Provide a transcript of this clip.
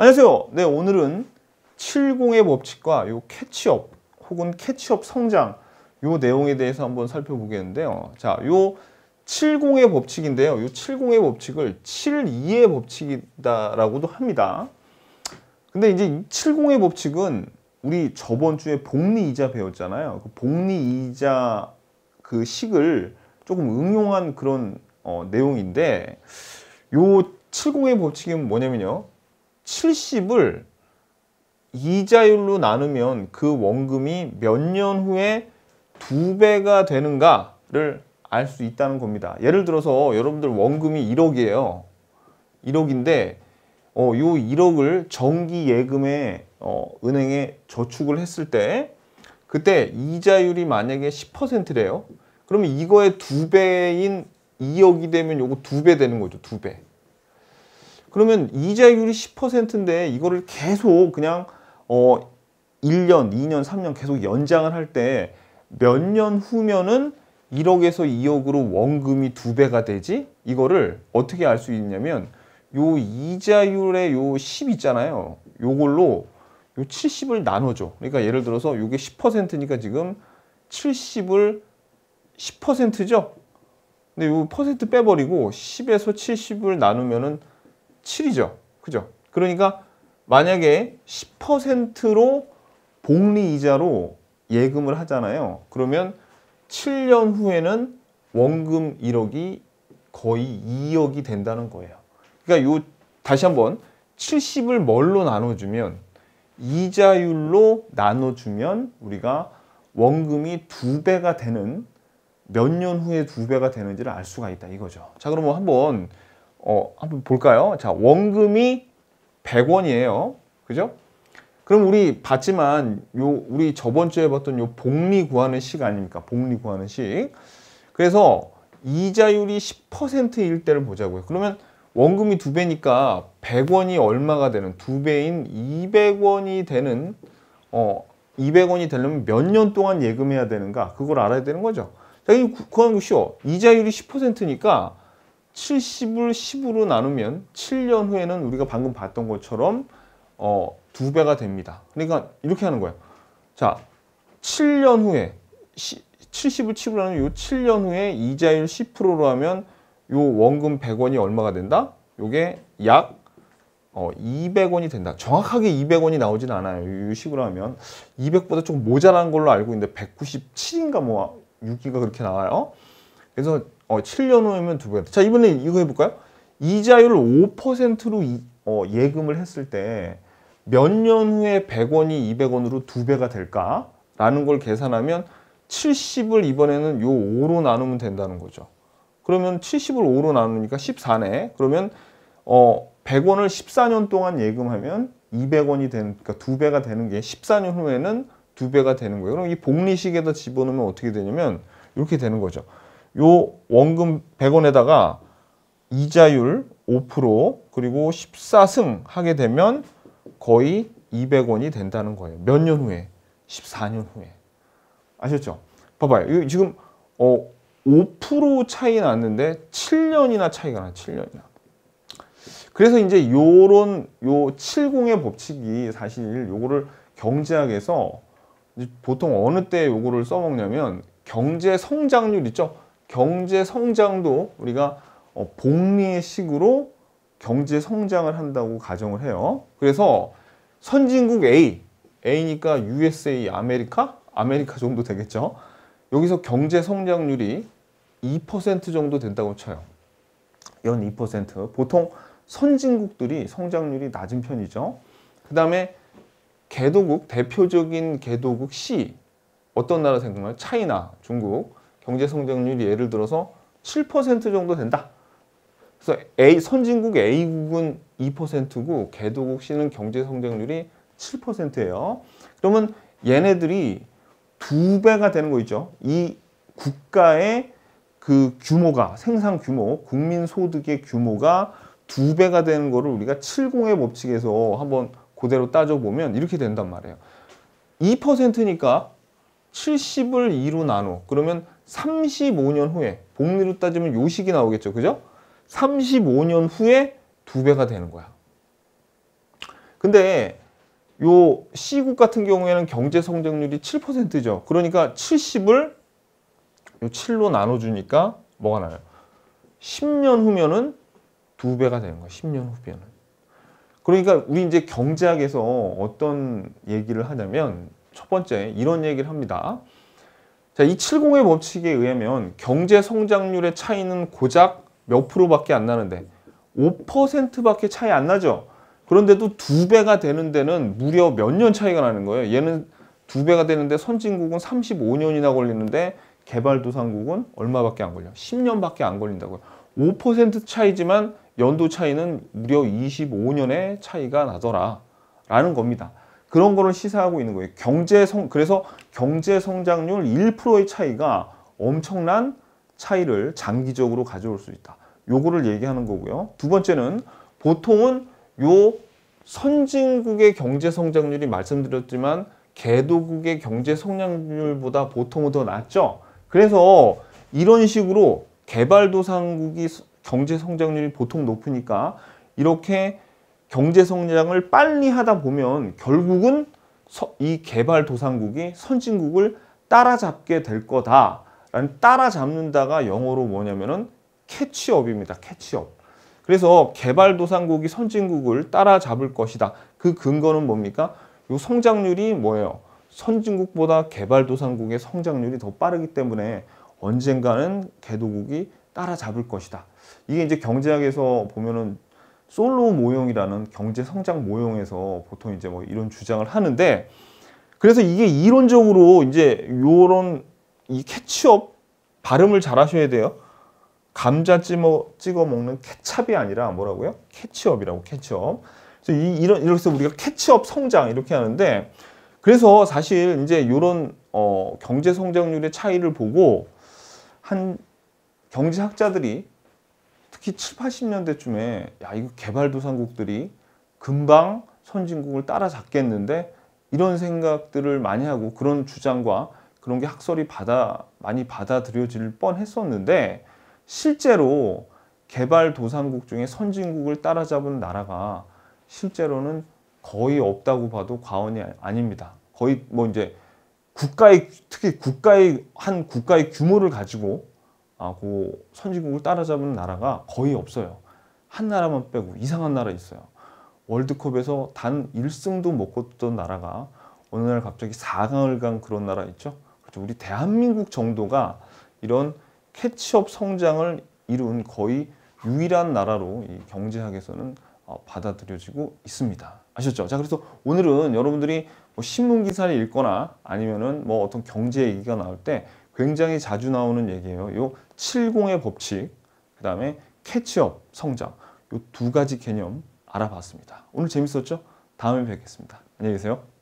안녕하세요. 네, 오늘은 70의 법칙과 요 캐치업 혹은 캐치업 성장 요 내용에 대해서 한번 살펴보겠는데요. 자, 요 70의 법칙인데요. 요 70의 법칙을 72의 법칙이다라고도 합니다. 근데 이제 70의 법칙은 우리 저번 주에 복리 이자 배웠잖아요. 그 복리 이자 그 식을 조금 응용한 그런 어, 내용인데 요 70의 법칙은 뭐냐면요. 70을 이자율로 나누면 그 원금이 몇 년 후에 두 배가 되는가를 알 수 있다는 겁니다. 예를 들어서 여러분들 원금이 1억이에요. 1억인데 어, 요 1억을 정기 예금에 어, 은행에 저축을 했을 때 그때 이자율이 만약에 10%래요. 그러면 이거의 두 배인 2억이 되면 요거 두 배 되는 거죠. 두 배. 그러면 이자율이 10%인데 이거를 계속 그냥 어 1년, 2년, 3년 계속 연장을 할 때 몇 년 후면은 1억에서 2억으로 원금이 두 배가 되지? 이거를 어떻게 알 수 있냐면 요 이자율의 요 10 있잖아요. 요걸로 요 70을 나눠줘. 그러니까 예를 들어서 요게 10%니까 지금 70을 10%죠? 근데 요 퍼센트 빼버리고 10에서 70을 나누면은 7이죠. 그죠? 그러니까 만약에 10%로 복리 이자로 예금을 하잖아요. 그러면 7년 후에는 원금 1억이 거의 2억이 된다는 거예요. 그러니까 요 다시 한번 70을 뭘로 나눠주면 이자율로 나눠주면 우리가 원금이 두 배가 되는 몇 년 후에 두 배가 되는지를 알 수가 있다 이거죠. 자 그럼 한번 어, 한번 볼까요? 자, 원금이 100원이에요. 그죠? 그럼 우리 봤지만 요 우리 저번 주에 봤던 요 복리 구하는 식 아닙니까? 복리 구하는 식. 그래서 이자율이 10%일 때를 보자고요. 그러면 원금이 두 배니까 100원이 얼마가 되는 두 배인 200원이 되는 어 200원이 되려면 몇 년 동안 예금해야 되는가 그걸 알아야 되는 거죠. 자, 이거 구하는 거 쉬워. 이자율이 10%니까 70을 10으로 나누면 7년 후에는 우리가 방금 봤던 것처럼 어, 두 배가 됩니다. 그러니까 이렇게 하는 거예요. 자, 7년 후에 시, 70을 7으로 나누면 요 7년 후에 이자율 10%로 하면 요 원금 100원이 얼마가 된다? 요게 약 어, 200원이 된다. 정확하게 200원이 나오진 않아요. 이 식으로 하면 200보다 조금 모자란 걸로 알고 있는데 197인가 뭐 6기가 그렇게 나와요. 그래서 어, 7년 후에면 두 배. 자, 이번에 이거 해볼까요? 이자율 5%로 이, 어, 예금을 했을 때 몇 년 후에 100원이 200원으로 두 배가 될까? 라는 걸 계산하면 70을 이번에는 요 5로 나누면 된다는 거죠. 그러면 70을 5로 나누니까 14네. 그러면 어, 100원을 14년 동안 예금하면 200원이 되는, 그러니까 두 배가 되는 게 14년 후에는 두 배가 되는 거예요. 그럼 이 복리식에다 집어넣으면 어떻게 되냐면 이렇게 되는 거죠. 요 원금 100원에다가 이자율 5% 그리고 14승 하게 되면 거의 200원이 된다는 거예요. 몇 년 후에? 14년 후에. 아셨죠? 봐봐요. 지금 어, 5% 차이 났는데 7년이나 차이가 나. 7년이나. 그래서 이제 요런 요 70의 법칙이 사실 요거를 경제학에서 보통 어느 때 요거를 써먹냐면 경제 성장률 있죠? 경제 성장도 우리가 어, 복리의 식으로 경제 성장을 한다고 가정을 해요. 그래서 선진국 A, A니까 USA, 아메리카? 아메리카 정도 되겠죠. 여기서 경제 성장률이 2% 정도 된다고 쳐요. 연 2%. 보통 선진국들이 성장률이 낮은 편이죠. 그 다음에 개도국, 대표적인 개도국 C. 어떤 나라 생각나요? 차이나, 중국. 경제 성장률이 예를 들어서 7% 정도 된다. 그래서 A, 선진국 A국은 2%고 개도국 C는 경제 성장률이 7%예요. 그러면 얘네들이 두 배가 되는 거 있죠. 이 국가의 그 규모가 생산 규모, 국민 소득의 규모가 두 배가 되는 거를 우리가 70의 법칙에서 한번 그대로 따져보면 이렇게 된단 말이에요. 2%니까 70을 2로 나눠. 그러면 35년 후에 복리로 따지면 요식이 나오겠죠. 그죠? 35년 후에 두 배가 되는 거야. 근데 요 C국 같은 경우에는 경제 성장률이 7%죠. 그러니까 70을 요 7로 나눠 주니까 뭐가 나요? 10년 후면은 두 배가 되는 거야. 10년 후면은. 그러니까 우리 이제 경제학에서 어떤 얘기를 하냐면 첫 번째 이런 얘기를 합니다. 자, 이 70의 법칙에 의하면 경제 성장률의 차이는 고작 몇 프로밖에 안 나는데 5%밖에 차이 안 나죠. 그런데도 두 배가 되는 데는 무려 몇 년 차이가 나는 거예요. 얘는 두 배가 되는데 선진국은 35년이나 걸리는데 개발도상국은 얼마밖에 안 걸려? 10년밖에 안 걸린다고요. 5% 차이지만 연도 차이는 무려 25년의 차이가 나더라 라는 겁니다. 그런 거를 시사하고 있는 거예요. 경제 성 그래서 경제 성장률 1%의 차이가 엄청난 차이를 장기적으로 가져올 수 있다. 요거를 얘기하는 거고요. 두 번째는 보통은 요 선진국의 경제 성장률이 말씀드렸지만 개도국의 경제 성장률보다 보통은 더 낮죠. 그래서 이런 식으로 개발도상국이 경제 성장률이 보통 높으니까 이렇게 경제 성장을 빨리 하다 보면 결국은 이 개발도상국이 선진국을 따라잡게 될 거다라는 따라잡는다가 영어로 뭐냐면은 캐치업입니다. 캐치업. 그래서 개발도상국이 선진국을 따라잡을 것이다. 그 근거는 뭡니까? 요 성장률이 뭐예요? 선진국보다 개발도상국의 성장률이 더 빠르기 때문에 언젠가는 개도국이 따라잡을 것이다. 이게 이제 경제학에서 보면은 솔로 모형이라는 경제 성장 모형에서 보통 이제 뭐 이런 주장을 하는데 그래서 이게 이론적으로 이제 요런 이 케첩 발음을 잘 하셔야 돼요. 감자 찜어, 찍어 먹는 케찹이 아니라 뭐라고요? 케첩이라고 케첩. 그래서 이, 이런 이렇게 서 우리가 케첩 성장 이렇게 하는데 그래서 사실 이제 요런 어, 경제 성장률의 차이를 보고 한 경제학자들이 특히 7, 80년대쯤에 야 이거 개발도상국들이 금방 선진국을 따라잡겠는데 이런 생각들을 많이 하고 그런 주장과 그런 게 학설이 받아 많이 받아들여질 뻔했었는데 실제로 개발도상국 중에 선진국을 따라잡은 나라가 실제로는 거의 없다고 봐도 과언이 아, 아닙니다. 거의 뭐 이제 국가의 특히 국가의 한 국가의 규모를 가지고 하고 선진국을 따라잡는 나라가 거의 없어요. 한 나라만 빼고 이상한 나라 있어요. 월드컵에서 단 1승도 못 거뒀던 나라가 어느 날 갑자기 4강을 간 그런 나라 있죠. 그렇죠. 우리 대한민국 정도가 이런 캐치업 성장을 이룬 거의 유일한 나라로 이 경제학에서는 어, 받아들여지고 있습니다. 아셨죠? 자, 그래서 오늘은 여러분들이 뭐 신문 기사를 읽거나 아니면은 뭐 어떤 경제 얘기가 나올 때 굉장히 자주 나오는 얘기예요. 요 70의 법칙, 그 다음에 캐치업, 성장 요두 가지 개념 알아봤습니다. 오늘 재밌었죠? 다음에 뵙겠습니다. 안녕히 계세요.